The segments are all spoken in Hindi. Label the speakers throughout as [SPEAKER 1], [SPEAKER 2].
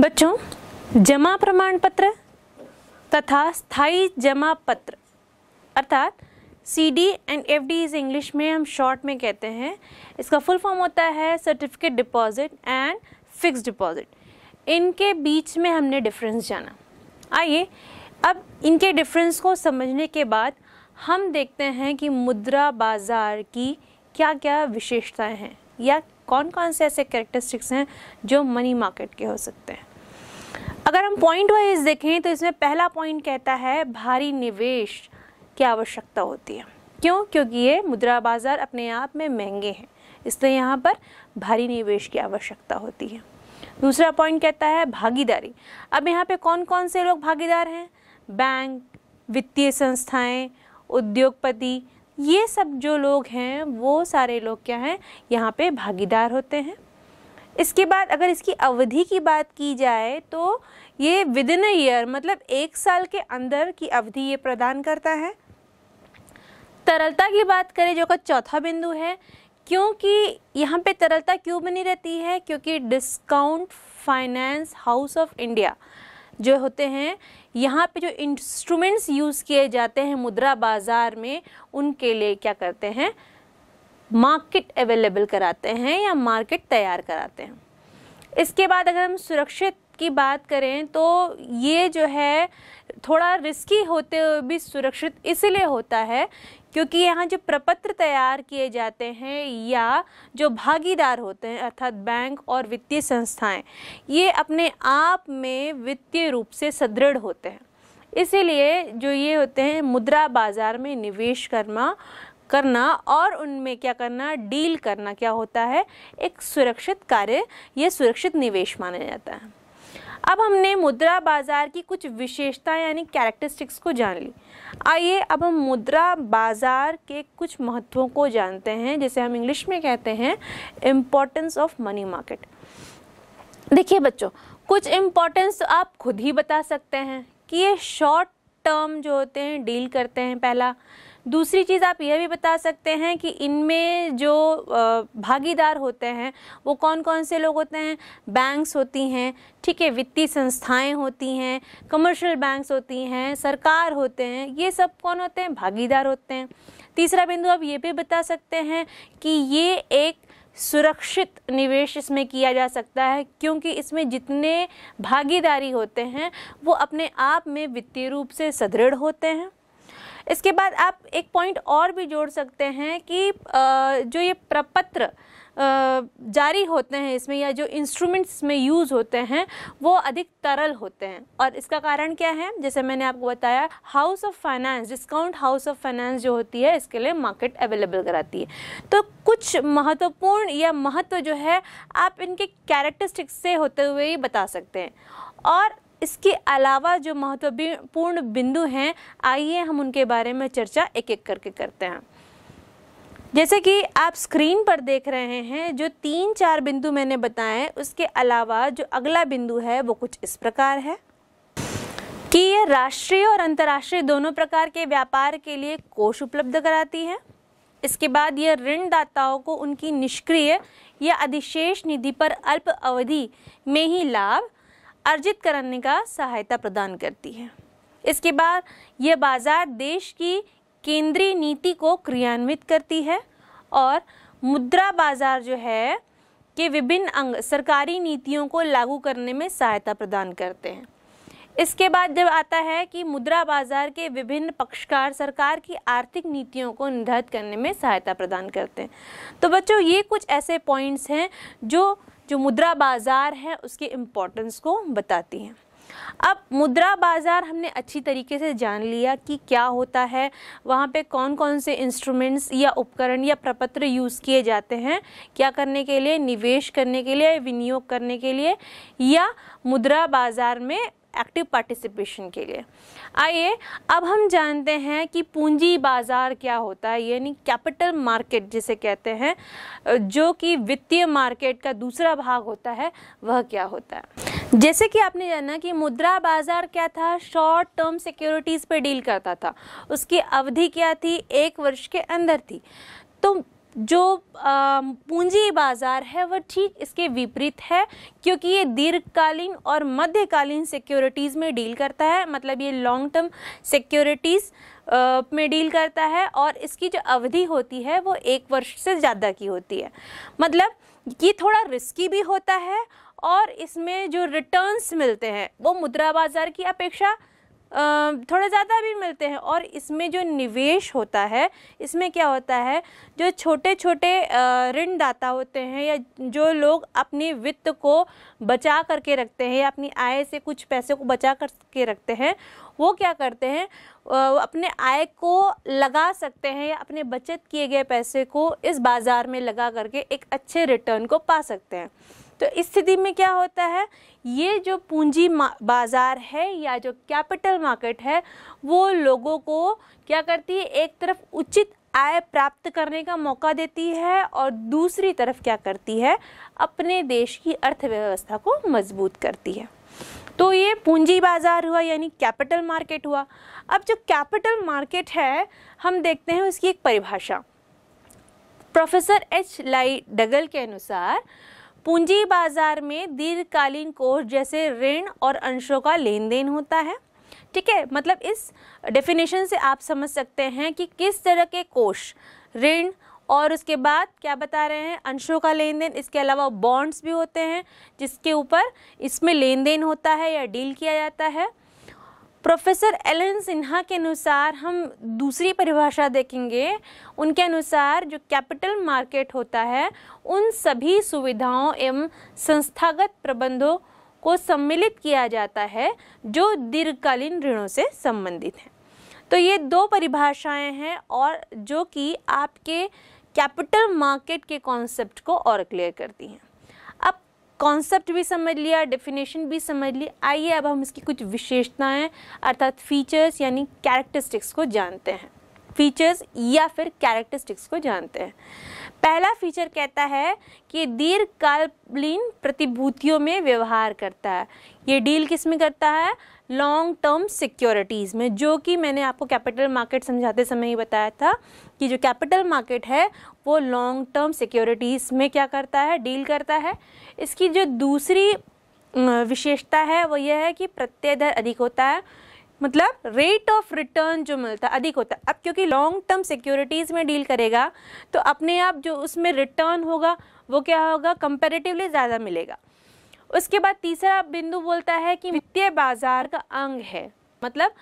[SPEAKER 1] बच्चों जमा प्रमाण पत्र तथा स्थाई जमा पत्र अर्थात C D and F D is English में हम शॉर्ट में कहते हैं इसका फुल फॉर्म होता है certificate deposit and fix deposit इनके बीच में हमने डिफरेंस जाना आइए अब इनके डिफरेंस को समझने के बाद हम देखते हैं कि मुद्रा बाज़ार की क्या क्या विशेषताएं हैं या कौन कौन से ऐसे करेक्टरिस्टिक्स हैं जो मनी मार्केट के हो सकते हैं अगर हम पॉइंट वाइज देखें तो इसमें पहला पॉइंट कहता है भारी निवेश की आवश्यकता होती है क्यों क्योंकि ये मुद्रा बाज़ार अपने आप में महंगे हैं इसलिए यहाँ पर भारी निवेश की आवश्यकता होती है दूसरा पॉइंट कहता है भागीदारी अब यहाँ पे कौन कौन से लोग भागीदार हैं बैंक वित्तीय संस्थाएं उद्योगपति ये सब जो लोग हैं वो सारे लोग क्या हैं यहाँ पे भागीदार होते हैं इसके बाद अगर इसकी अवधि की बात की जाए तो ये विद इन ईयर मतलब एक साल के अंदर की अवधि ये प्रदान करता है तरलता की बात करें जो का चौथा बिंदु है क्योंकि यहाँ पे तरलता क्यों बनी रहती है क्योंकि discount finance house of India जो होते हैं यहाँ पे जो इंस्ट्रूमेंट्स यूज़ किए जाते हैं मुद्रा बाज़ार में उनके लिए क्या करते हैं मार्केट अवेलेबल कराते हैं या मार्केट तैयार कराते हैं इसके बाद अगर हम सुरक्षित की बात करें तो ये जो है थोड़ा रिस्की होते हुए भी सुरक्षित इसलिए होता है क्योंकि यहाँ जो प्रपत्र तैयार किए जाते हैं या जो भागीदार होते हैं अर्थात बैंक और वित्तीय संस्थाएं ये अपने आप में वित्तीय रूप से सुदृढ़ होते हैं इसीलिए जो ये होते हैं मुद्रा बाज़ार में निवेश करना करना और उनमें क्या करना डील करना क्या होता है एक सुरक्षित कार्य ये सुरक्षित निवेश माना जाता है अब हमने मुद्रा बाजार की कुछ विशेषता यानी कैरेक्टरिस्टिक्स को जान ली आइए अब हम मुद्रा बाजार के कुछ महत्वों को जानते हैं जिसे हम इंग्लिश में कहते हैं इम्पोर्टेंस ऑफ मनी मार्केट देखिए बच्चों कुछ इम्पोर्टेंस आप खुद ही बता सकते हैं कि ये शॉर्ट टर्म जो होते हैं डील करते हैं पहला दूसरी चीज़ आप यह भी बता सकते हैं कि इनमें जो भागीदार होते हैं वो कौन कौन से लोग होते हैं बैंक्स होती हैं ठीक है वित्तीय संस्थाएं होती हैं कमर्शियल बैंक्स होती हैं सरकार होते हैं ये सब कौन होते हैं भागीदार होते हैं तीसरा बिंदु आप ये भी बता सकते हैं कि ये एक सुरक्षित निवेश इसमें किया जा सकता है क्योंकि इसमें जितने भागीदारी होते हैं वो अपने आप में वित्तीय रूप से सुदृढ़ होते हैं इसके बाद आप एक पॉइंट और भी जोड़ सकते हैं कि जो ये प्रपत्र जारी होते हैं इसमें या जो इंस्ट्रूमेंट्स में यूज़ होते हैं वो अधिक तरल होते हैं और इसका कारण क्या है जैसे मैंने आपको बताया house of finance discount house of finance जो होती है इसके लिए मार्केट अवेलेबल कराती है तो कुछ महत्वपूर्ण या महत्व जो है आप इनके कैरेक्टरिस्टिक्स से होते हुए ही बता सकते हैं और इसके अलावा जो महत्वपूर्ण बिंदु हैं आइए हम उनके बारे में चर्चा एक एक करके करते हैं जैसे कि आप स्क्रीन पर देख रहे हैं जो तीन चार बिंदु मैंने बताए उसके अलावा जो अगला बिंदु है वो कुछ इस प्रकार है कि ये राष्ट्रीय और अंतर्राष्ट्रीय दोनों प्रकार के व्यापार के लिए कोष उपलब्ध कराती है इसके बाद यह ऋणदाताओं को उनकी निष्क्रिय या अधिशेष निधि पर अल्प अवधि में ही लाभ अर्जित करने का सहायता प्रदान करती है इसके बाद यह बाजार देश की केंद्रीय नीति को क्रियान्वित करती है और मुद्रा बाजार जो है के विभिन्न अंग सरकारी नीतियों को लागू करने में सहायता प्रदान करते हैं इसके बाद जब आता है कि मुद्रा बाजार के विभिन्न पक्षकार सरकार की आर्थिक नीतियों को निर्धारित करने में सहायता प्रदान करते हैं तो बच्चों ये कुछ ऐसे पॉइंट्स हैं जो जो मुद्रा बाजार है उसके इम्पोर्टेंस को बताती हैं अब मुद्रा बाज़ार हमने अच्छी तरीके से जान लिया कि क्या होता है वहाँ पे कौन कौन से इंस्ट्रूमेंट्स या उपकरण या प्रपत्र यूज़ किए जाते हैं क्या करने के लिए निवेश करने के लिए विनियोग करने के लिए या मुद्रा बाज़ार में एक्टिव पार्टिसिपेशन के लिए आइए अब हम जानते हैं कि पूंजी बाज़ार क्या होता है यानी कैपिटल मार्केट जिसे कहते हैं जो कि वित्तीय मार्केट का दूसरा भाग होता है वह क्या होता है जैसे कि आपने जाना कि मुद्रा बाज़ार क्या था शॉर्ट टर्म सिक्योरिटीज़ पर डील करता था उसकी अवधि क्या थी एक वर्ष के अंदर थी तो जो पूंजी बाज़ार है वह ठीक इसके विपरीत है क्योंकि ये दीर्घकालीन और मध्यकालीन सिक्योरिटीज़ में डील करता है मतलब ये लॉन्ग टर्म सिक्योरिटीज़ में डील करता है और इसकी जो अवधि होती है वो एक वर्ष से ज़्यादा की होती है मतलब ये थोड़ा रिस्की भी होता है और इसमें जो रिटर्न्स मिलते हैं वो मुद्रा बाज़ार की अपेक्षा थोड़ा ज़्यादा भी मिलते हैं और इसमें जो निवेश होता है इसमें क्या होता है जो छोटे छोटे ऋणदाता होते हैं या जो लोग अपने वित्त को बचा करके रखते हैं या अपनी आय से कुछ पैसे को बचा करके रखते हैं वो क्या करते हैं अपने आय को लगा सकते हैं या अपने बचत किए गए पैसे को इस बाज़ार में लगा करके एक अच्छे रिटर्न को पा सकते हैं तो इस स्थिति में क्या होता है ये जो पूंजी बाज़ार है या जो कैपिटल मार्केट है वो लोगों को क्या करती है एक तरफ उचित आय प्राप्त करने का मौका देती है और दूसरी तरफ क्या करती है अपने देश की अर्थव्यवस्था को मजबूत करती है तो ये पूंजी बाजार हुआ यानी कैपिटल मार्केट हुआ अब जो कैपिटल मार्केट है हम देखते हैं उसकी एक परिभाषा प्रोफेसर एच लाई डगल के अनुसार पूंजी बाजार में दीर्घकालीन कोष जैसे ऋण और अंशों का लेन देन होता है ठीक है मतलब इस डेफिनेशन से आप समझ सकते हैं कि किस तरह के कोष ऋण और उसके बाद क्या बता रहे हैं अंशों का लेन देन इसके अलावा बॉन्ड्स भी होते हैं जिसके ऊपर इसमें लेन देन होता है या डील किया जाता है प्रोफेसर एलन सिन्हा के अनुसार हम दूसरी परिभाषा देखेंगे उनके अनुसार जो कैपिटल मार्केट होता है उन सभी सुविधाओं एवं संस्थागत प्रबंधों को सम्मिलित किया जाता है जो दीर्घकालीन ऋणों से संबंधित हैं तो ये दो परिभाषाएं हैं और जो कि आपके कैपिटल मार्केट के कॉन्सेप्ट को और क्लियर करती हैं कॉन्सेप्ट भी समझ लिया डेफिनेशन भी समझ ली आइए अब हम इसकी कुछ विशेषताएं अर्थात फीचर्स यानी कैरेक्टरिस्टिक्स को जानते हैं फीचर्स या फिर कैरेक्टरिस्टिक्स को जानते हैं पहला फीचर कहता है कि दीर्घकालीन प्रतिभूतियों में व्यवहार करता है ये डील किस में करता है लॉन्ग टर्म सिक्योरिटीज़ में जो कि मैंने आपको कैपिटल मार्केट समझाते समय ही बताया था कि जो कैपिटल मार्केट है वो लॉन्ग टर्म सिक्योरिटीज़ में क्या करता है डील करता है इसकी जो दूसरी विशेषता है वो यह है कि प्रत्यय दर अधिक होता है मतलब रेट ऑफ रिटर्न जो मिलता है अधिक होता है अब क्योंकि लॉन्ग टर्म सिक्योरिटीज़ में डील करेगा तो अपने आप जो उसमें रिटर्न होगा वो क्या होगा कंपेरेटिवली ज़्यादा मिलेगा उसके बाद तीसरा बिंदु बोलता है कि वित्तीय बाजार का अंग है मतलब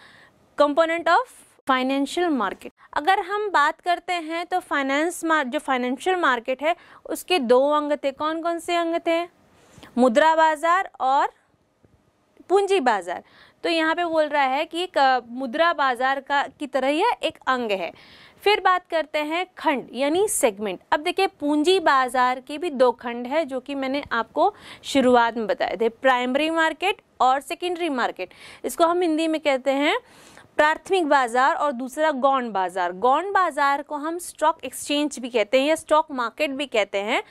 [SPEAKER 1] कंपोनेंट ऑफ फाइनेंशियल मार्केट अगर हम बात करते हैं तो फाइनेंस जो फाइनेंशियल मार्केट है उसके दो अंग थे कौन कौन से अंग थे मुद्रा बाजार और पूंजी बाजार तो यहाँ पे बोल रहा है कि मुद्रा बाजार का की तरह यह एक अंग है फिर बात करते हैं खंड यानी सेगमेंट अब देखिए पूंजी बाजार के भी दो खंड है जो कि मैंने आपको शुरुआत में बताए थे प्राइमरी मार्केट और सेकेंडरी मार्केट इसको हम हिंदी में कहते हैं प्राथमिक बाजार और दूसरा गौन बाजार गौन बाजार को हम स्टॉक एक्सचेंज भी कहते हैं या स्टॉक मार्केट भी कहते हैं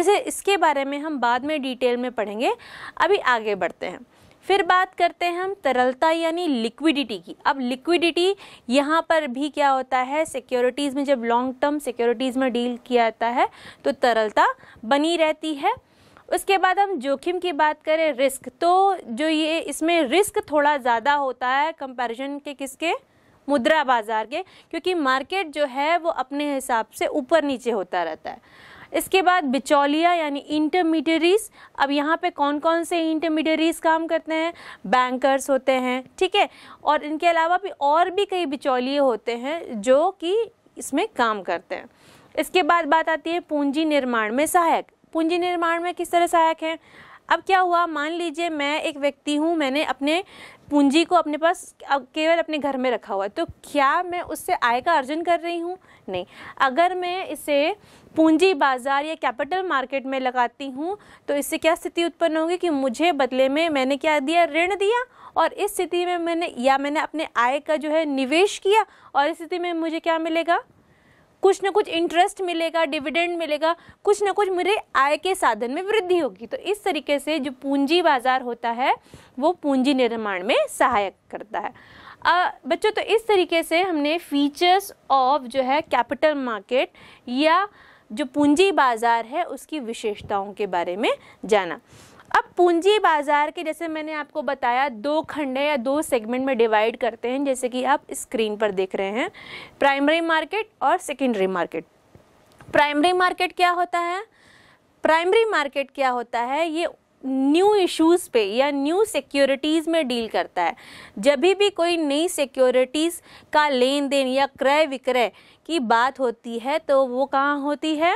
[SPEAKER 1] इसे इसके बारे में हम बाद में डिटेल में पढ़ेंगे अभी आगे बढ़ते हैं फिर बात करते हैं हम तरलता यानी लिक्विडिटी की अब लिक्विडिटी यहाँ पर भी क्या होता है सिक्योरिटीज़ में जब लॉन्ग टर्म सिक्योरिटीज़ में डील किया जाता है तो तरलता बनी रहती है उसके बाद हम जोखिम की बात करें रिस्क तो जो ये इसमें रिस्क थोड़ा ज़्यादा होता है कंपैरिजन के किसके मुद्रा बाज़ार के क्योंकि मार्केट जो है वो अपने हिसाब से ऊपर नीचे होता रहता है इसके बाद बिचौलिया यानी इंटरमीडियरीज अब यहाँ पे कौन कौन से इंटरमीडियरीज काम करते हैं बैंकर्स होते हैं ठीक है और इनके अलावा भी और भी कई बिचौलिए होते हैं जो कि इसमें काम करते हैं इसके बाद बात आती है पूंजी निर्माण में सहायक पूंजी निर्माण में किस तरह सहायक हैं अब क्या हुआ मान लीजिए मैं एक व्यक्ति हूँ मैंने अपने पूंजी को अपने पास केवल अपने घर में रखा हुआ है तो क्या मैं उससे आय का अर्जन कर रही हूँ नहीं अगर मैं इसे पूंजी बाजार या कैपिटल मार्केट में लगाती हूँ तो इससे क्या स्थिति उत्पन्न होगी कि मुझे बदले में मैंने क्या दिया ऋण दिया और इस स्थिति में मैंने या मैंने अपने आय का जो है निवेश किया और इस स्थिति में मुझे क्या मिलेगा कुछ ना कुछ इंटरेस्ट मिलेगा डिविडेंड मिलेगा कुछ ना कुछ मेरे आय के साधन में वृद्धि होगी तो इस तरीके से जो पूंजी बाजार होता है वो पूंजी निर्माण में सहायक करता है बच्चों तो इस तरीके से हमने फीचर्स ऑफ जो है कैपिटल मार्केट या जो पूंजी बाज़ार है उसकी विशेषताओं के बारे में जाना अब पूंजी बाजार के जैसे मैंने आपको बताया दो खंडे या दो सेगमेंट में डिवाइड करते हैं जैसे कि आप स्क्रीन पर देख रहे हैं प्राइमरी मार्केट और सेकेंडरी मार्केट प्राइमरी मार्केट क्या होता है प्राइमरी मार्केट क्या होता है ये न्यू इश्यूज़ पे या न्यू सिक्योरिटीज़ में डील करता है जब भी कोई नई सिक्योरिटीज़ का लेन देन या क्रय विक्रय की बात होती है तो वो कहाँ होती है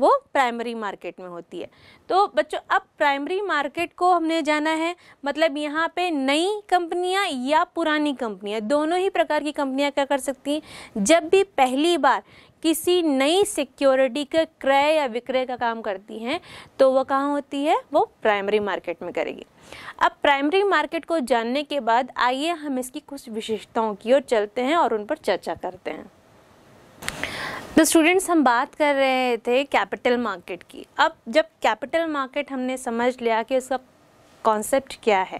[SPEAKER 1] वो प्राइमरी मार्केट में होती है तो बच्चों अब प्राइमरी मार्केट को हमने जाना है मतलब यहाँ पे नई कंपनियाँ या पुरानी कंपनियाँ दोनों ही प्रकार की कंपनियाँ क्या कर सकती हैं जब भी पहली बार किसी नई सिक्योरिटी के क्रय या विक्रय का काम करती हैं तो वह कहाँ होती है वो प्राइमरी मार्केट में करेगी अब प्राइमरी मार्केट को जानने के बाद आइए हम इसकी कुछ विशेषताओं की ओर चलते हैं और उन पर चर्चा करते हैं तो स्टूडेंट्स हम बात कर रहे थे कैपिटल मार्केट की अब जब कैपिटल मार्केट हमने समझ लिया कि उसका कॉन्सेप्ट क्या है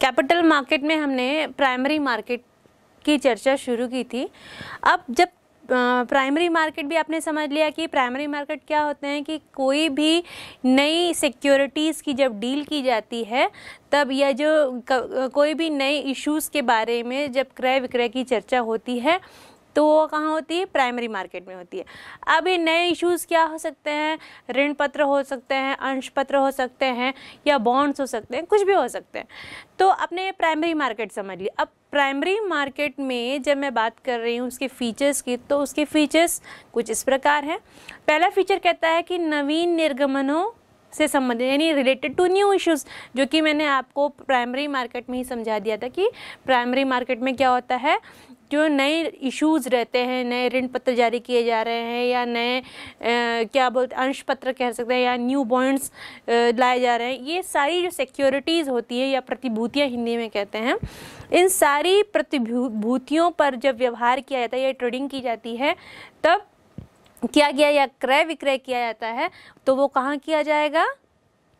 [SPEAKER 1] कैपिटल मार्केट में हमने प्राइमरी मार्केट की चर्चा शुरू की थी अब जब प्राइमरी मार्केट भी आपने समझ लिया कि प्राइमरी मार्केट क्या होते हैं कि कोई भी नई सिक्योरिटीज़ की जब डील की जाती है तब या जो कोई भी नए इश्यूज़ के बारे में जब क्रय विक्रय की चर्चा होती है तो वो कहाँ होती है प्राइमरी मार्केट में होती है अभी नए इशूज़ क्या हो सकते हैं ऋण पत्र हो सकते हैं अंश पत्र हो सकते हैं या बॉन्ड्स हो सकते हैं कुछ भी हो सकते हैं तो अपने प्राइमरी मार्केट समझ लिए अब प्राइमरी मार्केट में जब मैं बात कर रही हूँ उसके फीचर्स की तो उसके फीचर्स कुछ इस प्रकार हैं पहला फीचर कहता है कि नवीन निर्गमनों से संबंधित यानी रिलेटेड टू न्यू इश्यूज जो कि मैंने आपको प्राइमरी मार्केट में ही समझा दिया था कि प्राइमरी मार्केट में क्या होता है जो नए इश्यूज़ रहते हैं नए ऋण पत्र जारी किए जा रहे हैं या नए क्या बोलते अंश पत्र कह सकते हैं या न्यू बॉन्ड्स लाए जा रहे हैं ये सारी जो सिक्योरिटीज़ होती है या प्रतिभूतियाँ हिंदी में कहते हैं इन सारी प्रतिभूतियों पर जब व्यवहार किया जाता है या ट्रेडिंग की जाती है तब किया गया या क्रय विक्रय किया जाता है तो वो कहाँ किया जाएगा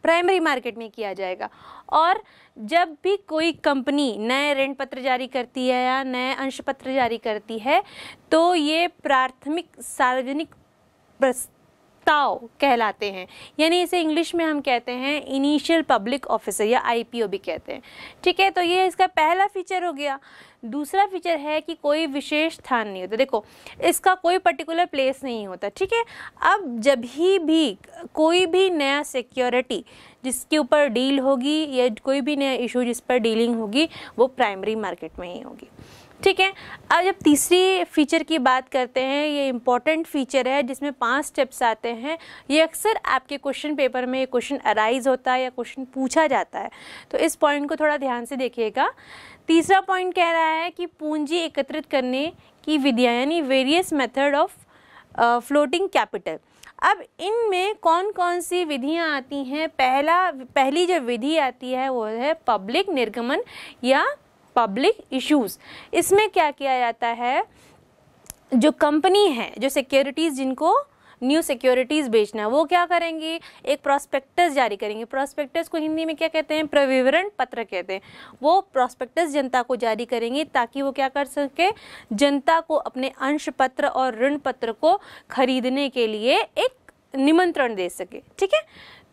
[SPEAKER 1] प्राइमरी मार्केट में किया जाएगा और जब भी कोई कंपनी नए ऋण पत्र जारी करती है या नए अंश पत्र जारी करती है तो ये प्राथमिक सार्वजनिक प्रस्ताव कहलाते हैं यानी इसे इंग्लिश में हम कहते हैं इनिशियल पब्लिक ऑफिसर या आईपीओ भी कहते हैं ठीक है तो ये इसका पहला फीचर हो गया दूसरा फीचर है कि कोई विशेष स्थान नहीं होता देखो इसका कोई पर्टिकुलर प्लेस नहीं होता ठीक है अब जब ही भी कोई भी नया सिक्योरिटी जिसके ऊपर डील होगी या कोई भी नया इशू जिस पर डीलिंग होगी वो प्राइमरी मार्केट में ही होगी ठीक है अब जब तीसरी फीचर की बात करते हैं ये इम्पॉर्टेंट फीचर है जिसमें पांच स्टेप्स आते हैं ये अक्सर आपके क्वेश्चन पेपर में ये क्वेश्चन अराइज होता है या क्वेश्चन पूछा जाता है तो इस पॉइंट को थोड़ा ध्यान से देखिएगा तीसरा पॉइंट कह रहा है कि पूंजी एकत्रित करने की विधियाँ यानी various method of floating capital अब इनमें कौन कौन सी विधियाँ आती हैं पहला पहली जो विधि आती है वो है पब्लिक निर्गमन या पब्लिक इश्यूज इसमें क्या किया जाता है जो कंपनी है जो सिक्योरिटीज़ जिनको न्यू सिक्योरिटीज़ बेचना है वो क्या करेंगे एक प्रॉस्पेक्टस जारी करेंगे प्रोस्पेक्टस को हिंदी में क्या कहते हैं प्रविवरण पत्र कहते हैं वो प्रोस्पेक्टस जनता को जारी करेंगे ताकि वो क्या कर सके जनता को अपने अंश पत्र और ऋण पत्र को खरीदने के लिए एक निमंत्रण दे सके ठीक है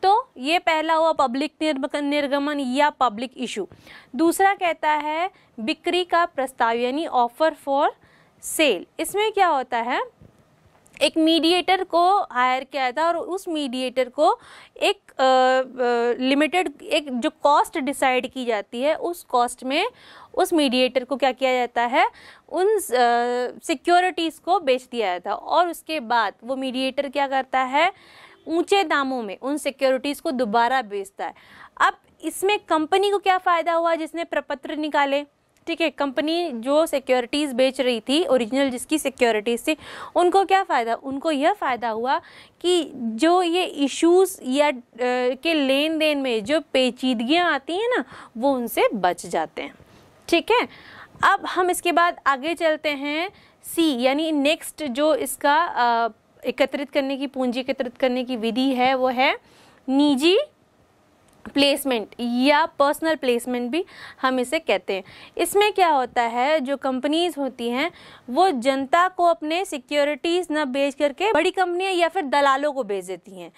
[SPEAKER 1] तो ये पहला हुआ पब्लिक निर्गमन या पब्लिक इशू दूसरा कहता है बिक्री का प्रस्ताव यानी ऑफर फॉर सेल इसमें क्या होता है एक मीडिएटर को हायर किया था और उस मीडिएटर को एक लिमिटेड एक जो कॉस्ट डिसाइड की जाती है उस कॉस्ट में उस मीडिएटर को क्या किया जाता है उन सिक्योरिटीज़ को बेच दिया जाता है और उसके बाद वो मीडिएटर क्या करता है ऊंचे दामों में उन सिक्योरिटीज़ को दोबारा बेचता है अब इसमें कंपनी को क्या फ़ायदा हुआ जिसने प्रपत्र निकाले ठीक है कंपनी जो सिक्योरिटीज़ बेच रही थी ओरिजिनल जिसकी सिक्योरिटीज़ थी उनको क्या फ़ायदा उनको यह फ़ायदा हुआ कि जो ये इश्यूज़ या के लेन देन में जो पेचीदगियाँ आती हैं ना वो उनसे बच जाते हैं ठीक है अब हम इसके बाद आगे चलते हैं सी यानी नेक्स्ट जो इसका आ, एकत्रित करने की पूंजी एकत्रित करने की विधि है वो है निजी प्लेसमेंट या पर्सनल प्लेसमेंट भी हम इसे कहते हैं इसमें क्या होता है जो कंपनीज होती हैं वो जनता को अपने सिक्योरिटीज़ ना बेच करके बड़ी कंपनियां या फिर दलालों को बेच देती हैं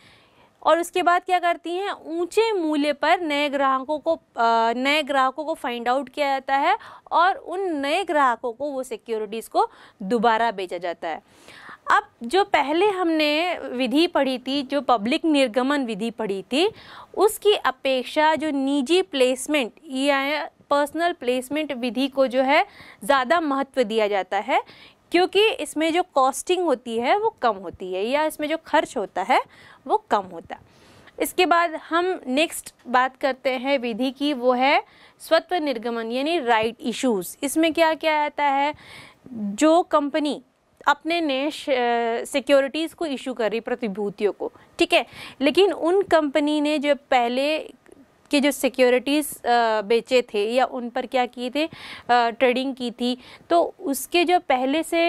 [SPEAKER 1] और उसके बाद क्या करती हैं ऊंचे मूल्य पर नए ग्राहकों को नए ग्राहकों को फाइंड आउट किया जाता है और उन नए ग्राहकों को वो सिक्योरिटीज़ को दोबारा बेचा जाता है अब जो पहले हमने विधि पढ़ी थी जो पब्लिक निर्गमन विधि पढ़ी थी उसकी अपेक्षा जो निजी प्लेसमेंट या पर्सनल प्लेसमेंट विधि को जो है ज़्यादा महत्व दिया जाता है क्योंकि इसमें जो कॉस्टिंग होती है वो कम होती है या इसमें जो खर्च होता है वो कम होता है इसके बाद हम नेक्स्ट बात करते हैं विधि की वो है स्वत्व निर्गमन यानी राइट इश्यूज इसमें क्या क्या आता है जो कंपनी अपने ने सिक्योरिटीज़ को इशू करी प्रतिभूतियों को ठीक है लेकिन उन कंपनी ने जो पहले के जो सिक्योरिटीज़ बेचे थे या उन पर क्या किए थे ट्रेडिंग की थी तो उसके जो पहले से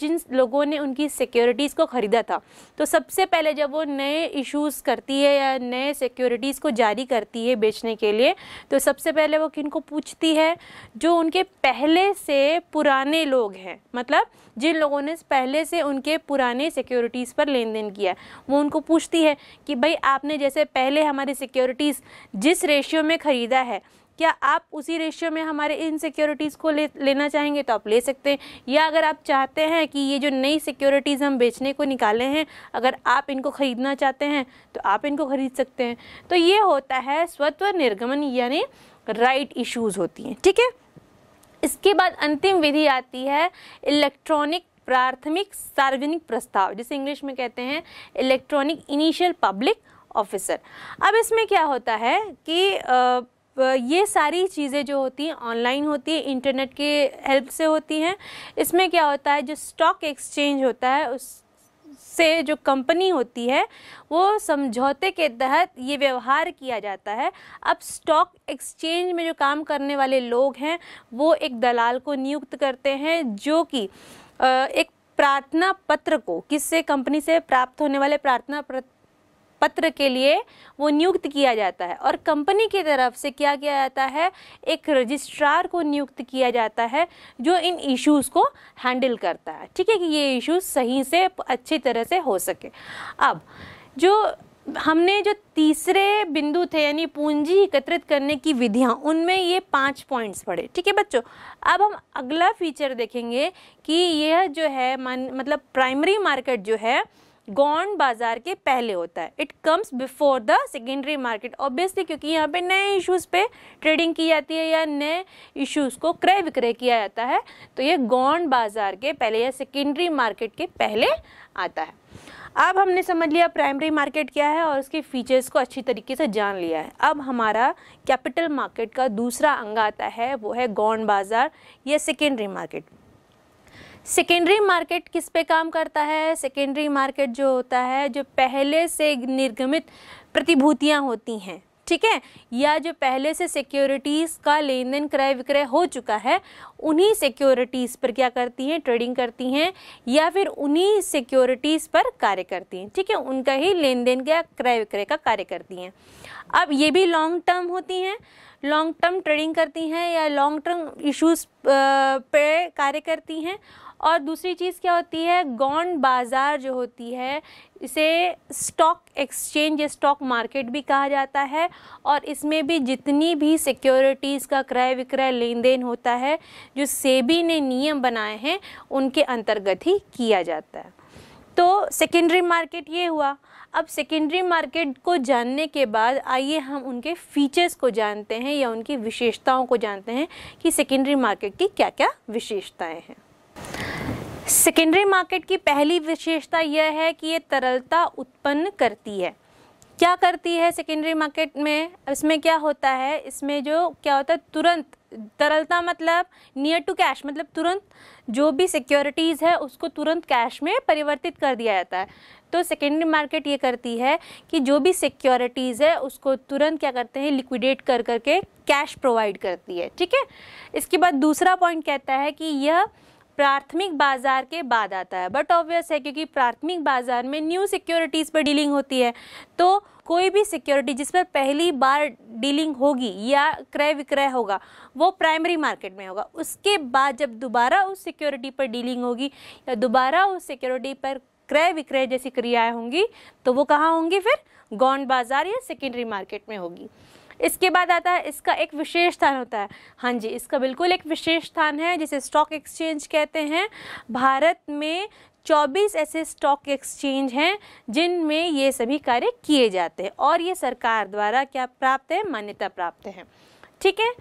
[SPEAKER 1] जिन लोगों ने उनकी सिक्योरिटीज़ को ख़रीदा था तो सबसे पहले जब वो नए इश्यूज़ करती है या नए सिक्योरिटीज़ को जारी करती है बेचने के लिए तो सबसे पहले वो किन को पूछती है जो उनके पहले से पुराने लोग हैं मतलब जिन लोगों ने पहले से उनके पुराने सिक्योरिटीज़ पर लेन देन किया वो उनको पूछती है कि भाई आपने जैसे पहले हमारी सिक्योरिटीज़ जिस रेशियो में ख़रीदा है क्या आप उसी रेशियो में हमारे इन सिक्योरिटीज़ को ले लेना चाहेंगे तो आप ले सकते हैं या अगर आप चाहते हैं कि ये जो नई सिक्योरिटीज़ हम बेचने को निकाले हैं अगर आप इनको ख़रीदना चाहते हैं तो आप इनको ख़रीद सकते हैं तो ये होता है स्वत्व निर्गमन यानी राइट इश्यूज़ होती हैं ठीक है इसके बाद अंतिम विधि आती है इलेक्ट्रॉनिक प्राथमिक सार्वजनिक प्रस्ताव जिसे इंग्लिश में कहते हैं इलेक्ट्रॉनिक इनिशियल पब्लिक ऑफिसर अब इसमें क्या होता है कि आ, ये सारी चीज़ें जो होती हैं ऑनलाइन होती है इंटरनेट के हेल्प से होती हैं इसमें क्या होता है जो स्टॉक एक्सचेंज होता है उस से जो कंपनी होती है वो समझौते के तहत ये व्यवहार किया जाता है अब स्टॉक एक्सचेंज में जो काम करने वाले लोग हैं वो एक दलाल को नियुक्त करते हैं जो कि एक प्रार्थना पत्र को किससे कंपनी से प्राप्त होने वाले प्रार्थना पत्र के लिए वो नियुक्त किया जाता है और कंपनी की तरफ से क्या किया जाता है एक रजिस्ट्रार को नियुक्त किया जाता है जो इन इश्यूज़ को हैंडल करता है ठीक है कि ये इश्यूज सही से अच्छी तरह से हो सके अब जो हमने जो तीसरे बिंदु थे यानी पूंजी एकत्रित करने की विधियाँ उनमें ये पांच पॉइंट्स पड़े ठीक है बच्चों अब हम अगला फीचर देखेंगे कि यह जो है मान मतलब प्राइमरी मार्केट जो है गौंड बाजार के पहले होता है it comes before the secondary market obviously क्योंकि यहाँ पे नए इश्यूज पे ट्रेडिंग की जाती है या नए इश्यूज को क्रय विक्रय किया जाता है तो ये गौंड बाजार के पहले या सेकेंडरी मार्केट के पहले आता है अब हमने समझ लिया प्राइमरी मार्केट क्या है और उसके फीचर्स को अच्छी तरीके से जान लिया है अब हमारा कैपिटल मार्केट का दूसरा अंग आता है वो है गौंड बाजार या सेकेंडरी मार्केट सेकेंडरी मार्केट किस पे काम करता है सेकेंडरी मार्केट जो होता है जो पहले से निर्गमित प्रतिभूतियां होती हैं ठीक है या जो पहले से सिक्योरिटीज़ का लेन देन क्रय विक्रय हो चुका है उन्हीं सिक्योरिटीज़ पर क्या करती हैं ट्रेडिंग करती हैं या फिर उन्हीं सिक्योरिटीज़ पर कार्य करती हैं ठीक है उनका ही लेन देन या क्रय विक्रय का कार्य करती हैं अब ये भी लॉन्ग टर्म होती हैं लॉन्ग टर्म ट्रेडिंग करती हैं या लॉन्ग टर्म इश्यूज़ पे कार्य करती हैं और दूसरी चीज़ क्या होती है गॉन्ड बाज़ार जो होती है इसे स्टॉक एक्सचेंज या स्टॉक मार्केट भी कहा जाता है और इसमें भी जितनी भी सिक्योरिटीज़ का क्रय विक्रय लेन देन होता है जो सेबी ने नियम बनाए हैं उनके अंतर्गत ही किया जाता है तो सेकेंडरी मार्केट ये हुआ अब सेकेंडरी मार्केट को जानने के बाद आइए हम उनके फीचर्स को जानते हैं या उनकी विशेषताओं को जानते हैं कि सेकेंडरी मार्केट की क्या क्या विशेषताएं हैं सेकेंडरी मार्केट की पहली विशेषता यह है कि ये तरलता उत्पन्न करती है क्या करती है सेकेंडरी मार्केट में इसमें क्या होता है इसमें जो क्या होता है तुरंत तरलता मतलब नियर टू कैश मतलब तुरंत जो भी सिक्योरिटीज़ है उसको तुरंत कैश में परिवर्तित कर दिया जाता है तो सेकेंडरी मार्केट ये करती है कि जो भी सिक्योरिटीज़ है उसको तुरंत क्या करते हैं लिक्विडेट कर करके कैश प्रोवाइड करती है ठीक है इसके बाद दूसरा पॉइंट कहता है कि यह प्राथमिक बाजार के बाद आता है बट ऑब्वियस है क्योंकि प्राथमिक बाजार में न्यू सिक्योरिटीज़ पर डीलिंग होती है तो कोई भी सिक्योरिटी जिस पर पहली बार डीलिंग होगी या क्रय विक्रय होगा वो प्राइमरी मार्केट में होगा उसके बाद जब दोबारा उस सिक्योरिटी पर डीलिंग होगी या दोबारा उस सिक्योरिटी पर क्रय विक्रय जैसी क्रियाएं होंगी तो वो कहाँ होंगी फिर गौन बाजार या सेकेंडरी मार्केट में होगी इसके बाद आता है इसका एक विशेष स्थान होता है हाँ जी इसका बिल्कुल एक विशेष स्थान है जिसे स्टॉक एक्सचेंज कहते हैं भारत में 24 ऐसे स्टॉक एक्सचेंज हैं जिनमें ये सभी कार्य किए जाते हैं और ये सरकार द्वारा क्या प्राप्त है मान्यता प्राप्त है ठीक है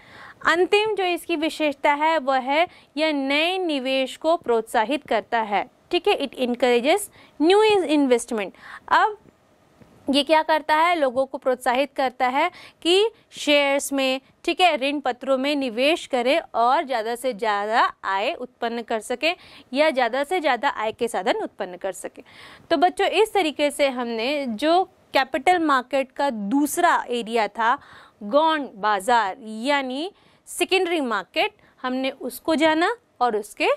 [SPEAKER 1] अंतिम जो इसकी विशेषता है वह है यह नए निवेश को प्रोत्साहित करता है ठीक है इट इनकरेजेस न्यू इन्वेस्टमेंट अब ये क्या करता है लोगों को प्रोत्साहित करता है कि शेयर्स में ठीक है ऋण पत्रों में निवेश करें और ज़्यादा से ज़्यादा आय उत्पन्न कर सकें या ज़्यादा से ज़्यादा आय के साधन उत्पन्न कर सकें तो बच्चों इस तरीके से हमने जो कैपिटल मार्केट का दूसरा एरिया था गौंड बाज़ार यानी सेकेंडरी मार्केट हमने उसको जाना और उसके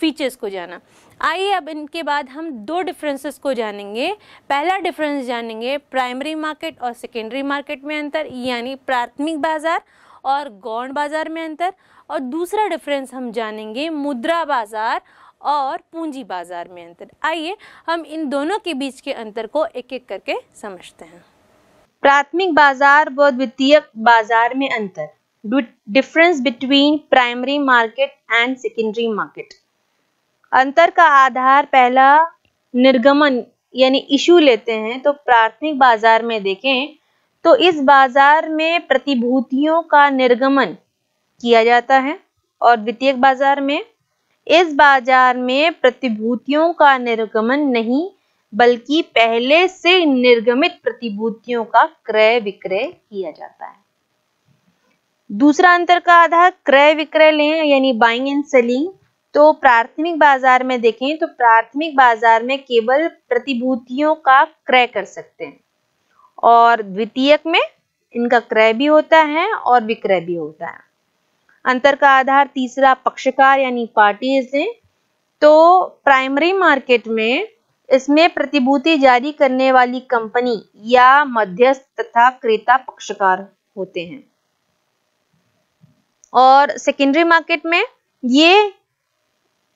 [SPEAKER 1] फीचर्स को जाना आइए अब इनके बाद हम दो डिफरेंसेस को जानेंगे पहला डिफरेंस जानेंगे प्राइमरी मार्केट और सेकेंडरी मार्केट में अंतर यानी प्राथमिक बाजार और गौण बाजार में अंतर और दूसरा डिफरेंस हम जानेंगे मुद्रा बाजार और पूंजी बाजार में अंतर आइए हम इन दोनों के बीच के अंतर को एक एक करके समझते हैं प्राथमिक बाजार व द्वितीय बाजार में अंतर difference between primary market and secondary market अंतर का आधार पहला निर्गमन यानी इशू लेते हैं तो प्राथमिक बाजार में देखें तो इस बाजार में प्रतिभूतियों का निर्गमन किया जाता है और द्वितीय बाजार में इस बाजार में प्रतिभूतियों का निर्गमन नहीं बल्कि पहले से निर्गमित प्रतिभूतियों का क्रय विक्रय किया जाता है दूसरा अंतर का आधार क्रय विक्रय लें यानी बाइंग एंड सेलिंग तो प्राथमिक बाजार में देखें तो प्राथमिक बाजार में केवल प्रतिभूतियों का क्रय कर सकते हैं और द्वितीयक में इनका क्रय भी होता है और विक्रय भी होता है अंतर का आधार तीसरा पक्षकार यानी पार्टीज ने तो प्राइमरी मार्केट में इसमें प्रतिभूति जारी करने वाली कंपनी या मध्यस्थ तथा क्रेता पक्षकार होते हैं और सेकेंडरी मार्केट में ये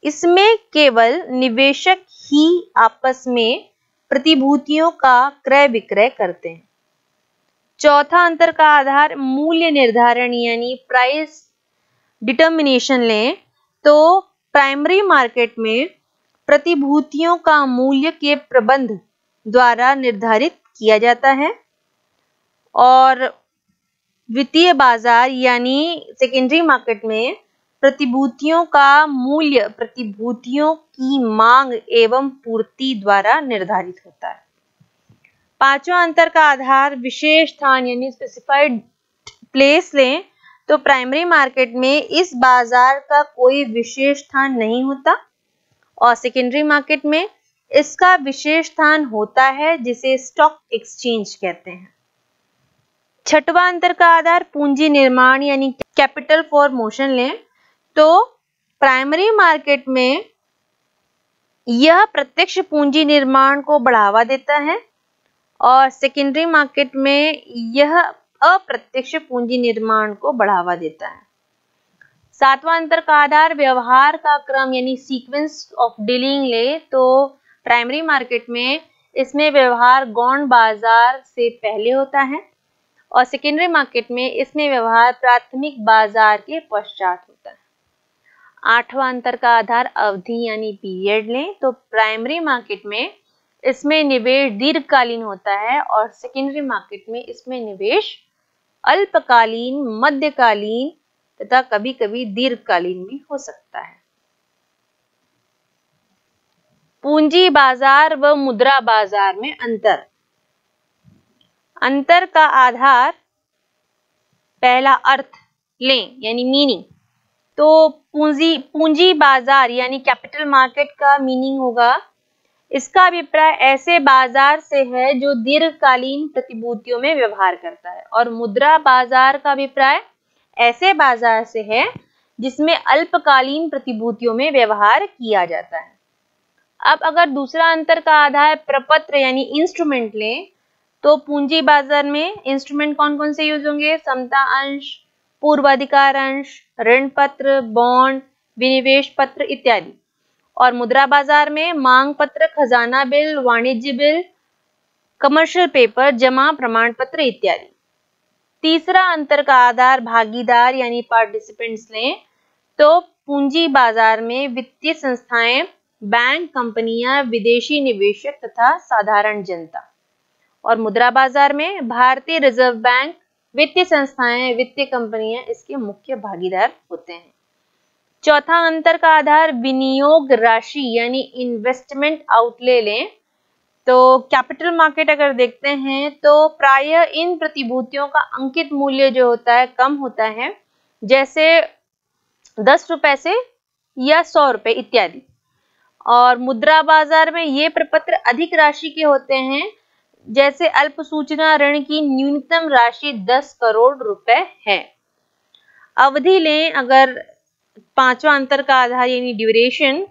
[SPEAKER 1] इसमें केवल निवेशक ही आपस में प्रतिभूतियों का क्रय विक्रय करते हैं चौथा अंतर का आधार मूल्य निर्धारण यानी प्राइस डिटर्मिनेशन लें तो प्राइमरी मार्केट में प्रतिभूतियों का मूल्य के प्रबंध द्वारा निर्धारित किया जाता है और वित्तीय बाजार यानी सेकेंडरी मार्केट में प्रतिभूतियों का मूल्य प्रतिभूतियों की मांग एवं पूर्ति द्वारा निर्धारित होता है पांचवा अंतर का आधार विशेष स्थान यानी स्पेसिफाइड प्लेस लें तो प्राइमरी मार्केट में इस बाजार का कोई विशेष स्थान नहीं होता और सेकेंडरी मार्केट में इसका विशेष स्थान होता है जिसे स्टॉक एक्सचेंज कहते हैं छठवा अंतर का आधार पूंजी निर्माण यानी कैपिटल फॉर मोशन लें तो प्राइमरी मार्केट में यह प्रत्यक्ष पूंजी निर्माण को बढ़ावा देता है और सेकेंडरी मार्केट में यह अप्रत्यक्ष पूंजी निर्माण को बढ़ावा देता है सातवां अंतर का आधार व्यवहार का क्रम यानी सीक्वेंस ऑफ डीलिंग ले तो प्राइमरी मार्केट में इसमें व्यवहार गौण बाजार से पहले होता है और सेकेंडरी मार्केट में इसमें व्यवहार प्राथमिक बाजार के पश्चात होता है आठवां अंतर का आधार अवधि यानी पीरियड लें तो प्राइमरी मार्केट में इसमें निवेश दीर्घकालीन होता है और सेकेंडरी मार्केट में इसमें निवेश अल्पकालीन मध्यकालीन तथा कभी कभी दीर्घकालीन भी हो सकता है पूंजी बाजार व मुद्रा बाजार में अंतर अंतर का आधार पहला अर्थ लें यानी मीनिंग तो पूंजी पूंजी बाजार यानी कैपिटल मार्केट का मीनिंग होगा इसका अभिप्राय ऐसे बाजार से है जो दीर्घकालीन प्रतिभूतियों में व्यवहार करता है और मुद्रा बाजार का अभिप्राय ऐसे बाजार से है जिसमें अल्पकालीन प्रतिभूतियों में व्यवहार किया जाता है अब अगर दूसरा अंतर का आधार प्रपत्र यानी इंस्ट्रूमेंट लें तो पूंजी बाजार में इंस्ट्रूमेंट कौन कौन से यूज होंगे समता अंश पूर्वाधिकार अंश ऋण पत्र बॉन्ड विनिवेश पत्र इत्यादि और मुद्रा बाजार में मांग पत्र खजाना बिल वाणिज्य बिल कमर्शियल पेपर जमा प्रमाण पत्र इत्यादि तीसरा अंतर का आधार भागीदार यानी पार्टिसिपेंट्स लें तो पूंजी बाजार में वित्तीय संस्थाएं बैंक कंपनियां विदेशी निवेशक तथा साधारण जनता और मुद्रा बाजार में भारतीय रिजर्व बैंक वित्तीय संस्थाएं वित्तीय कंपनियां इसके मुख्य भागीदार होते हैं चौथा अंतर का आधार विनियोग राशि यानी इन्वेस्टमेंट आउटले लें तो कैपिटल मार्केट अगर देखते हैं तो प्राय इन प्रतिभूतियों का अंकित मूल्य जो होता है कम होता है जैसे दस रुपए से या सौ रुपए इत्यादि और मुद्रा बाजार में ये प्रपत्र अधिक राशि के होते हैं जैसे अल्प सूचना ऋण की न्यूनतम राशि 10 करोड़ रुपए है अवधि लें अगर पांचवा अंतर का आधार यानी ड्यूरेशन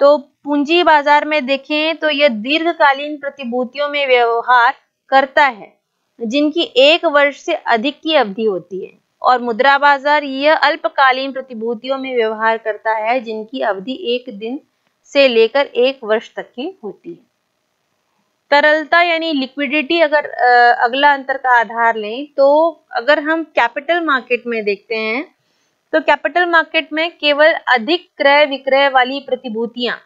[SPEAKER 1] तो पूंजी बाजार में देखें तो यह दीर्घकालीन प्रतिभूतियों में व्यवहार करता है जिनकी एक वर्ष से अधिक की अवधि होती है और मुद्रा बाजार यह अल्पकालीन प्रतिभूतियों में व्यवहार करता है जिनकी अवधि एक दिन से लेकर एक वर्ष तक की होती है तरलता यानी लिक्विडिटी अगर अगला अंतर का आधार लें तो अगर हम कैपिटल मार्केट में देखते हैं तो कैपिटल मार्केट में केवल अधिक क्रय विक्रय वाली प्रतिभूतियां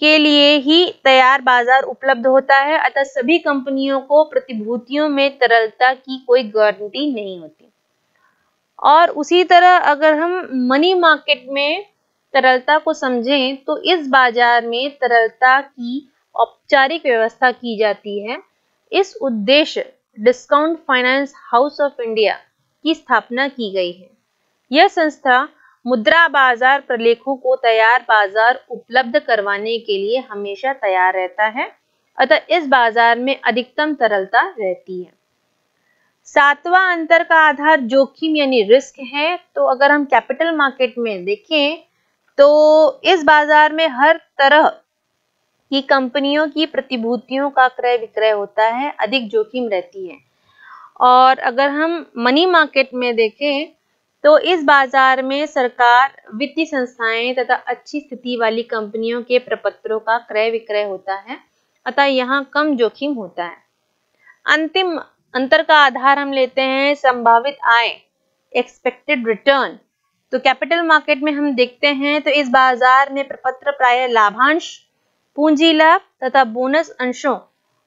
[SPEAKER 1] के लिए ही तैयार बाजार उपलब्ध होता है अतः सभी कंपनियों को प्रतिभूतियों में तरलता की कोई गारंटी नहीं होती और उसी तरह अगर हम मनी मार्केट में तरलता को समझें तो इस बाजार में तरलता की औपचारिक व्यवस्था की जाती है इस उद्देश्य discount finance house of India की स्थापना की गई है यह संस्था मुद्रा बाजार प्रलेखों को तैयार बाजार उपलब्ध करवाने के लिए हमेशा तैयार रहता है अतः इस बाजार में अधिकतम तरलता रहती है सातवां अंतर का आधार जोखिम यानी रिस्क है तो अगर हम कैपिटल मार्केट में देखें तो इस बाजार में हर तरह कि कंपनियों की प्रतिभूतियों का क्रय विक्रय होता है अधिक जोखिम रहती है और अगर हम मनी मार्केट में देखें तो इस बाजार में सरकार वित्तीय संस्थाएं तथा अच्छी स्थिति वाली कंपनियों के प्रपत्रों का क्रय विक्रय होता है अतः यहाँ कम जोखिम होता है अंतिम अंतर का आधार हम लेते हैं संभावित आय एक्सपेक्टेड रिटर्न तो कैपिटल मार्केट में हम देखते हैं तो इस बाजार में प्रपत्र प्राय लाभांश पूंजी लाभ तथा बोनस अंशों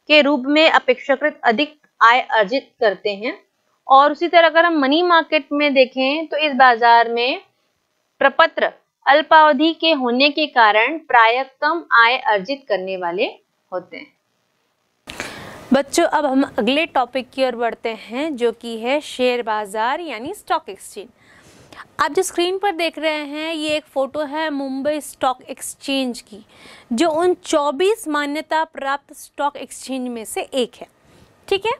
[SPEAKER 1] के रूप में अपेक्षाकृत अधिक आय अर्जित करते हैं और उसी तरह अगर हम मनी मार्केट में देखें तो इस बाजार में प्रपत्र अल्पावधि के होने के कारण प्राय कम आय अर्जित करने वाले होते हैं बच्चों अब हम अगले टॉपिक की ओर बढ़ते हैं जो कि है शेयर बाजार यानी स्टॉक एक्सचेंज आप जो स्क्रीन पर देख रहे हैं ये एक फ़ोटो है मुंबई स्टॉक एक्सचेंज की जो उन 24 मान्यता प्राप्त स्टॉक एक्सचेंज में से एक है ठीक है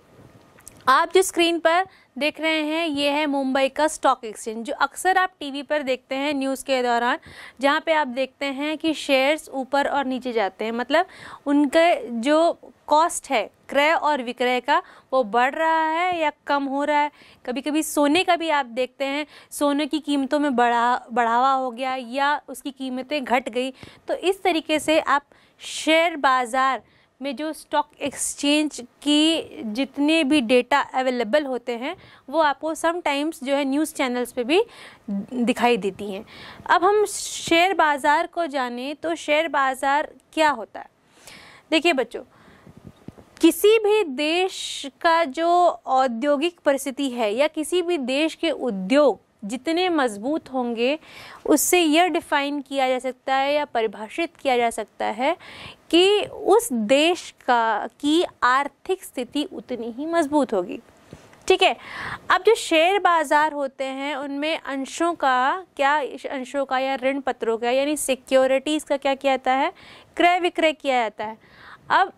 [SPEAKER 1] आप जो स्क्रीन पर देख रहे हैं ये है मुंबई का स्टॉक एक्सचेंज जो अक्सर आप टीवी पर देखते हैं न्यूज़ के दौरान जहाँ पे आप देखते हैं कि शेयर्स ऊपर और नीचे जाते हैं मतलब उनके जो कॉस्ट है क्रय और विक्रय का वो बढ़ रहा है या कम हो रहा है कभी कभी सोने का भी आप देखते हैं सोने की कीमतों में बढ़ा बढ़ावा हो गया या उसकी कीमतें घट गई तो इस तरीके से आप शेयर बाज़ार में जो स्टॉक एक्सचेंज की जितने भी डेटा अवेलेबल होते हैं वो आपको समटाइम्स जो है न्यूज़ चैनल्स पे भी दिखाई देती हैं अब हम शेयर बाज़ार को जाने तो शेयर बाज़ार क्या होता है देखिए बच्चों किसी भी देश का जो औद्योगिक परिस्थिति है या किसी भी देश के उद्योग जितने मजबूत होंगे उससे यह डिफ़ाइन किया जा सकता है या परिभाषित किया जा सकता है कि उस देश का की आर्थिक स्थिति उतनी ही मजबूत होगी ठीक है अब जो शेयर बाज़ार होते हैं उनमें अंशों का क्या अंशों का या ऋण पत्रों का यानी सिक्योरिटीज़ का क्या किया जाता है क्रय विक्रय किया जाता है अब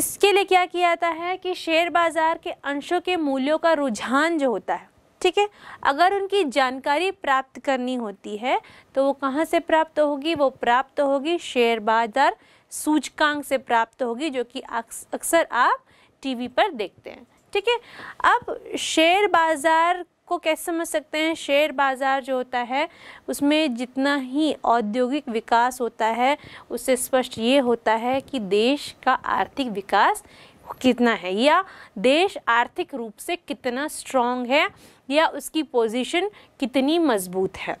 [SPEAKER 1] इसके लिए क्या किया जाता है कि शेयर बाज़ार के अंशों के मूल्यों का रुझान जो होता है ठीक है अगर उनकी जानकारी प्राप्त करनी होती है तो वो कहाँ से प्राप्त होगी वो प्राप्त होगी शेयर बाजार सूचकांक से प्राप्त होगी जो कि अक्सर आप टीवी पर देखते हैं ठीक है अब शेयर बाज़ार को कैसे समझ सकते हैं शेयर बाज़ार जो होता है उसमें जितना ही औद्योगिक विकास होता है उससे स्पष्ट ये होता है कि देश का आर्थिक विकास कितना है या देश आर्थिक रूप से कितना स्ट्रांग है या उसकी पोजीशन कितनी मजबूत है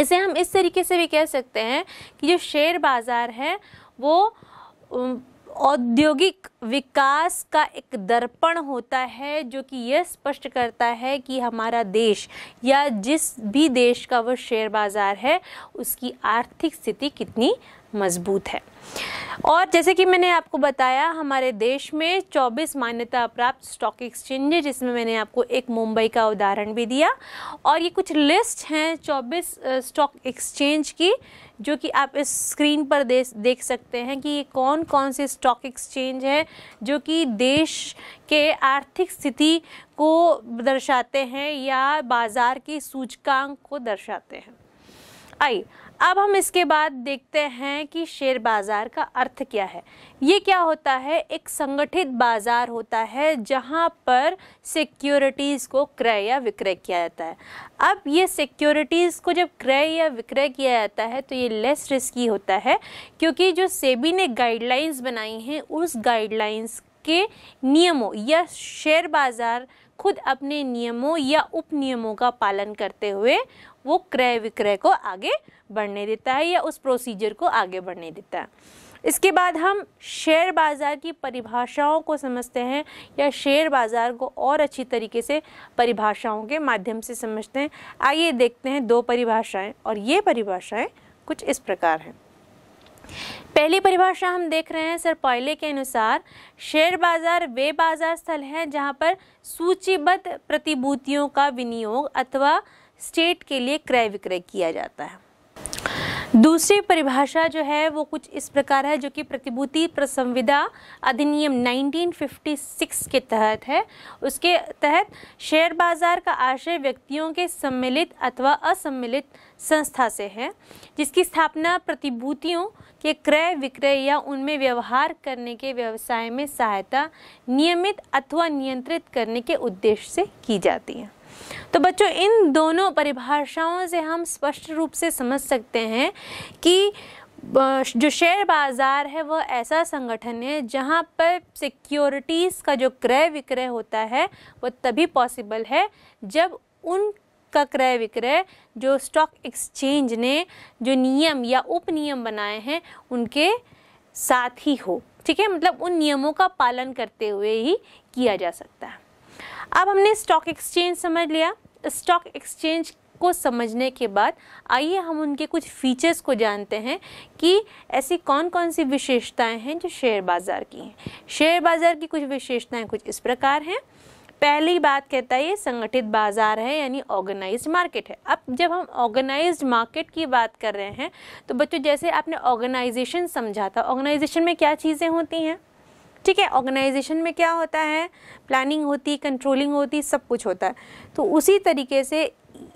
[SPEAKER 1] इसे हम इस तरीके से भी कह सकते हैं कि जो शेयर बाज़ार है वो औद्योगिक विकास का एक दर्पण होता है जो कि यह स्पष्ट करता है कि हमारा देश या जिस भी देश का वह शेयर बाज़ार है उसकी आर्थिक स्थिति कितनी मजबूत है और जैसे कि मैंने आपको बताया हमारे देश में 24 मान्यता प्राप्त स्टॉक एक्सचेंज है जिसमें मैंने आपको एक मुंबई का उदाहरण भी दिया और ये कुछ लिस्ट हैं 24 स्टॉक एक्सचेंज की जो कि आप इस स्क्रीन पर दे देख सकते हैं कि ये कौन कौन से स्टॉक एक्सचेंज हैं जो कि देश के आर्थिक स्थिति को दर्शाते हैं या बाज़ार के सूचकांक को दर्शाते हैं आइए अब हम इसके बाद देखते हैं कि शेयर बाज़ार का अर्थ क्या है ये क्या होता है एक संगठित बाज़ार होता है जहाँ पर सिक्योरिटीज़ को क्रय या विक्रय किया जाता है अब ये सिक्योरिटीज़ को जब क्रय या विक्रय किया जाता है तो ये लेस रिस्की होता है क्योंकि जो सेबी ने गाइडलाइंस बनाई हैं उस गाइडलाइंस के नियमों या शेयर बाज़ार खुद अपने नियमों या उपनियमों का पालन करते हुए वो क्रय विक्रय को आगे बढ़ने देता है या उस प्रोसीजर को आगे बढ़ने देता है इसके बाद हम शेयर बाज़ार की परिभाषाओं को समझते हैं या शेयर बाज़ार को और अच्छी तरीके से परिभाषाओं के माध्यम से समझते हैं आइए देखते हैं दो परिभाषाएं और ये परिभाषाएं कुछ इस प्रकार हैं पहली परिभाषा हम देख रहे हैं सर पॉयले के अनुसार शेयर बाजार वे बाजार स्थल हैं जहां पर सूचीबद्ध प्रतिभूतियों का विनियोग अथवा स्टेट के लिए क्रय विक्रय किया जाता है दूसरी परिभाषा जो है वो कुछ इस प्रकार है जो कि प्रतिभूति प्रसंविदा अधिनियम 1956 के तहत है उसके तहत शेयर बाजार का आशय व्यक्तियों के सम्मिलित अथवा असम्मिलित संस्था से है जिसकी स्थापना प्रतिभूतियों के क्रय विक्रय या उनमें व्यवहार करने के व्यवसाय में सहायता नियमित अथवा नियंत्रित करने के उद्देश्य से की जाती है तो बच्चों इन दोनों परिभाषाओं से हम स्पष्ट रूप से समझ सकते हैं कि जो शेयर बाज़ार है वह ऐसा संगठन है जहाँ पर सिक्योरिटीज़ का जो क्रय विक्रय होता है वह तभी पॉसिबल है जब उन का क्रय विक्रय जो स्टॉक एक्सचेंज ने जो नियम या उप नियम बनाए हैं उनके साथ ही हो ठीक है मतलब उन नियमों का पालन करते हुए ही किया जा सकता है अब हमने स्टॉक एक्सचेंज समझ लिया स्टॉक एक्सचेंज को समझने के बाद आइए हम उनके कुछ फीचर्स को जानते हैं कि ऐसी कौन कौन सी विशेषताएं हैं जो शेयर बाज़ार की हैं शेयर बाज़ार की कुछ विशेषताएं कुछ इस प्रकार हैं पहली बात कहता है ये संगठित बाजार है यानी ऑर्गेनाइज्ड मार्केट है अब जब हम ऑर्गेनाइज्ड मार्केट की बात कर रहे हैं तो बच्चों जैसे आपने ऑर्गेनाइजेशन समझा था ऑर्गेनाइजेशन में क्या चीज़ें होती हैं ठीक है ऑर्गेनाइजेशन में क्या होता है प्लानिंग होती कंट्रोलिंग होती सब कुछ होता है तो उसी तरीके से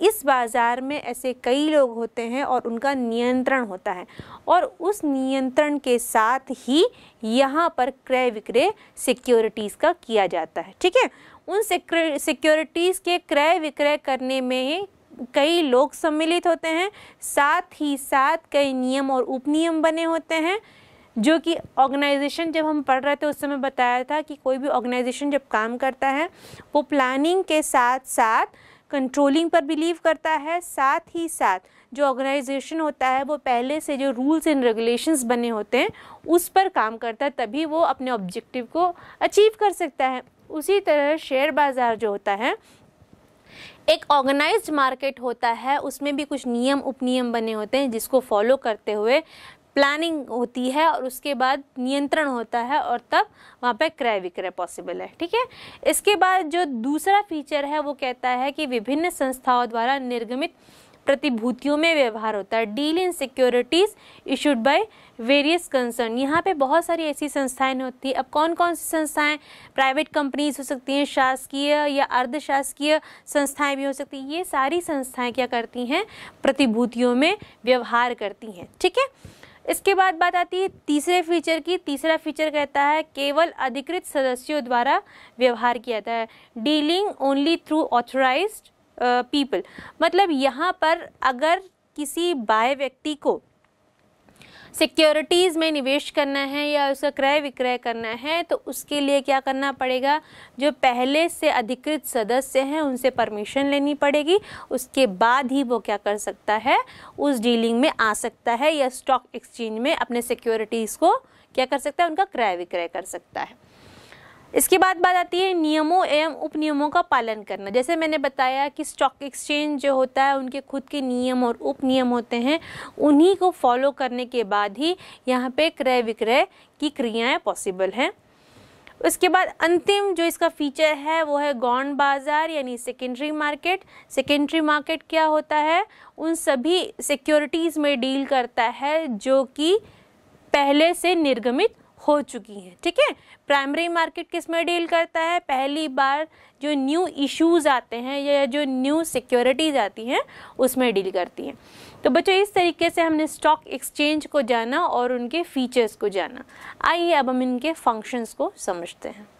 [SPEAKER 1] इस बाज़ार में ऐसे कई लोग होते हैं और उनका नियंत्रण होता है और उस नियंत्रण के साथ ही यहाँ पर क्रय विक्रय सिक्योरिटीज़ का किया जाता है ठीक है उन सिक्योरिटीज़ के क्रय विक्रय करने में कई लोग सम्मिलित होते हैं साथ ही साथ कई नियम और उपनियम बने होते हैं जो कि ऑर्गेनाइजेशन जब हम पढ़ रहे थे उस समय बताया था कि कोई भी ऑर्गेनाइजेशन जब काम करता है वो प्लानिंग के साथ साथ कंट्रोलिंग पर बिलीव करता है साथ ही साथ जो ऑर्गेनाइजेशन होता है वो पहले से जो रूल्स एंड रेगुलेशंस बने होते हैं उस पर काम करता है तभी वो अपने ऑब्जेक्टिव को अचीव कर सकता है उसी तरह शेयर बाज़ार जो होता है एक ऑर्गेनाइज्ड मार्केट होता है उसमें भी कुछ नियम उपनियम बने होते हैं जिसको फॉलो करते हुए प्लानिंग होती है और उसके बाद नियंत्रण होता है और तब वहाँ पर क्रय विक्रय पॉसिबल है ठीक है इसके बाद जो दूसरा फीचर है वो कहता है कि विभिन्न संस्थाओं द्वारा निर्गमित प्रतिभूतियों में व्यवहार होता है deal in securities issued by various concern यहाँ पे बहुत सारी ऐसी संस्थाएं होती है अब कौन कौन सी संस्थाएं प्राइवेट कंपनीज हो सकती हैं शासकीय या अर्धशासकीय संस्थाएं भी हो सकती हैं ये सारी संस्थाएं क्या करती हैं प्रतिभूतियों में व्यवहार करती हैं ठीक है ठीके? इसके बाद बात आती है तीसरे फीचर की तीसरा फीचर कहता है केवल अधिकृत सदस्यों द्वारा व्यवहार किया जाता है dealing only through authorise people मतलब यहाँ पर अगर किसी बाय व्यक्ति को सिक्योरिटीज़ में निवेश करना है या उसका क्रय विक्रय करना है तो उसके लिए क्या करना पड़ेगा जो पहले से अधिकृत सदस्य हैं उनसे परमिशन लेनी पड़ेगी उसके बाद ही वो क्या कर सकता है उस डीलिंग में आ सकता है या स्टॉक एक्सचेंज में अपने सिक्योरिटीज़ को क्या कर सकता है उनका क्रय विक्रय कर सकता है इसके बाद बात आती है नियमों एवं उपनियमों का पालन करना जैसे मैंने बताया कि स्टॉक एक्सचेंज जो होता है उनके खुद के नियम और उपनियम होते हैं उन्हीं को फॉलो करने के बाद ही यहाँ पे क्रय विक्रय की क्रियाएं पॉसिबल हैं उसके बाद अंतिम जो इसका फीचर है वो है गौंड बाज़ार यानी सेकेंडरी मार्केट सेकेंडरी मार्केट क्या होता है उन सभी सिक्योरिटीज़ में डील करता है जो कि पहले से निर्गमित हो चुकी हैं ठीक है प्राइमरी मार्केट किस में डील करता है पहली बार जो न्यू इश्यूज आते हैं या जो न्यू सिक्योरिटीज आती हैं उसमें डील करती हैं तो बच्चों इस तरीके से हमने स्टॉक एक्सचेंज को जाना और उनके फीचर्स को जाना आइए अब हम इनके फंक्शंस को समझते हैं